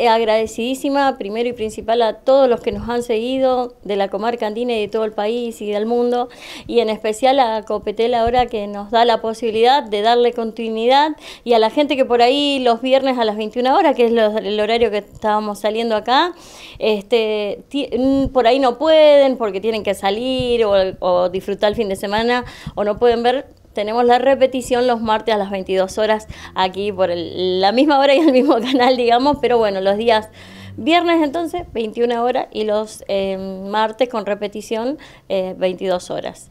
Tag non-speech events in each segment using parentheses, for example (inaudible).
Eh, agradecidísima primero y principal a todos los que nos han seguido de la comarca andina y de todo el país y del mundo y en especial a Copetel ahora que nos da la posibilidad de darle continuidad y a la gente que por ahí los viernes a las 21 horas, que es el horario que estábamos saliendo acá, este, mm, por ahí no pueden porque tienen que salir o disfrutar el fin de semana o no pueden ver tenemos la repetición los martes a las 22 horas aquí por la misma hora y el mismo (laughs) canal, digamos, pero bueno, los días viernes entonces 21 horas y los eh, martes con repetición 22 eh, horas.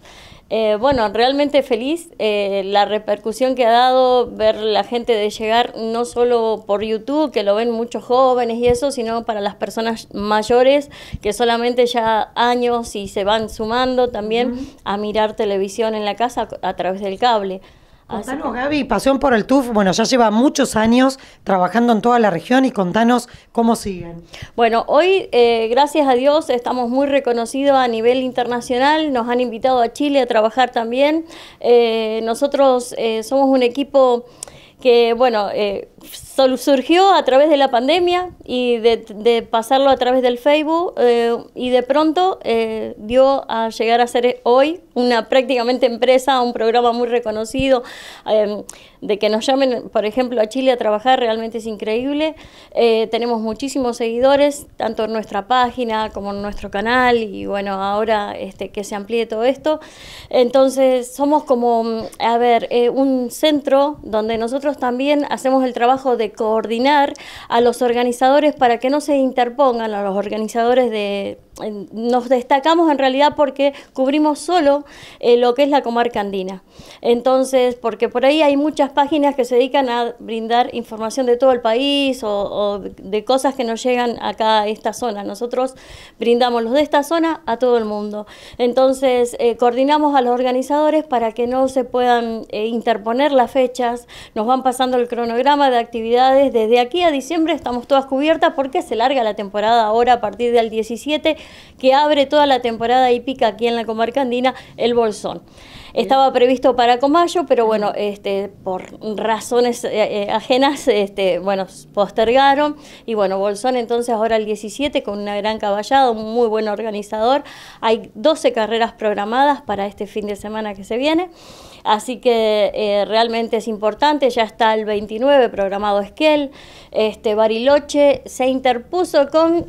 Eh, bueno, realmente feliz eh, la repercusión que ha dado ver la gente de llegar no solo por YouTube, que lo ven muchos jóvenes y eso, sino para las personas mayores que solamente ya años y se van sumando también a mirar televisión en la casa a través del cable. Contanos, Gaby, Pasión por el TUF, bueno, ya lleva muchos años trabajando en toda la región y contanos cómo siguen. Bueno, hoy, eh, gracias a Dios, estamos muy reconocidos a nivel internacional, nos han invitado a Chile a trabajar también. Eh, nosotros eh, somos un equipo que, bueno, surgió a través de la pandemia y de, pasarlo a través del Facebook eh, y de pronto eh, dio a llegar a ser hoy una prácticamente empresa, un programa muy reconocido, em, de que nos llamen, por ejemplo, a Chile a trabajar realmente es increíble. Eh, tenemos muchísimos seguidores, tanto en nuestra página como en nuestro canal y bueno, ahora este, que se amplíe todo esto. Entonces somos como, a ver, un centro donde nosotros también hacemos el trabajo de coordinar a los organizadores para que no se interpongan a los organizadores de nos destacamos en realidad porque cubrimos solo eh, lo que es la comarca andina. Entonces, porque por ahí hay muchas páginas que se dedican a brindar información de todo el país o, de cosas que nos llegan acá a esta zona. Nosotros brindamos los de esta zona a todo el mundo. Entonces, eh, coordinamos a los organizadores para que no se puedan eh, interponer las fechas. Nos van pasando el cronograma de actividades. Desde aquí a diciembre estamos todas cubiertas porque se larga la temporada ahora a partir del 17 que abre toda la temporada y pica aquí en la comarca andina, el Bolsón. Estaba previsto para Comayo, pero bueno, este, por razones eh, eh, ajenas, este, bueno, postergaron. Y bueno, Bolsón entonces ahora el 17 con una gran caballada, un muy buen organizador. Hay 12 carreras programadas para este fin de semana que se viene. Así que eh, realmente es importante, ya está el 29 programado Esquel, este, Bariloche se interpuso con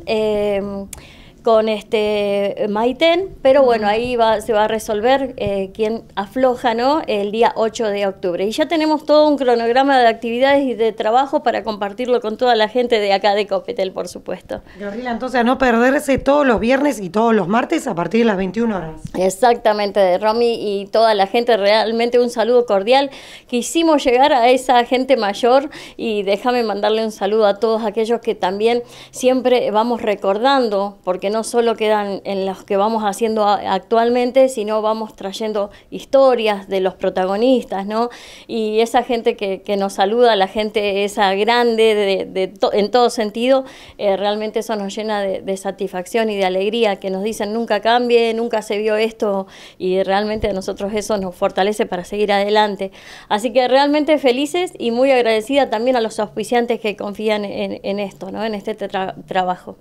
con este eh, Maiten, pero bueno, ahí va, se va a resolver quien eh, quién afloja, ¿no? El día 8 de octubre. Y ya tenemos todo un cronograma de actividades y de trabajo para compartirlo con toda la gente de acá de Copetel, por supuesto. Gabriela, entonces a no perderse todos los viernes y todos los martes a partir de las 21 horas. Exactamente, Romy y toda la gente, realmente un saludo cordial. Quisimos llegar a esa gente mayor y déjame mandarle un saludo a todos aquellos que también siempre vamos recordando, porque no solo quedan en los que vamos haciendo actualmente, sino vamos trayendo historias de los protagonistas, ¿no? Y esa gente que, nos saluda, la gente esa grande de, de en todo sentido, eh, realmente eso nos llena de, satisfacción y de alegría, que nos dicen nunca cambie, nunca se vio esto, y realmente a nosotros eso nos fortalece para seguir adelante. Así que realmente felices y muy agradecida también a los auspiciantes que confían en, en esto, ¿no? En este trabajo.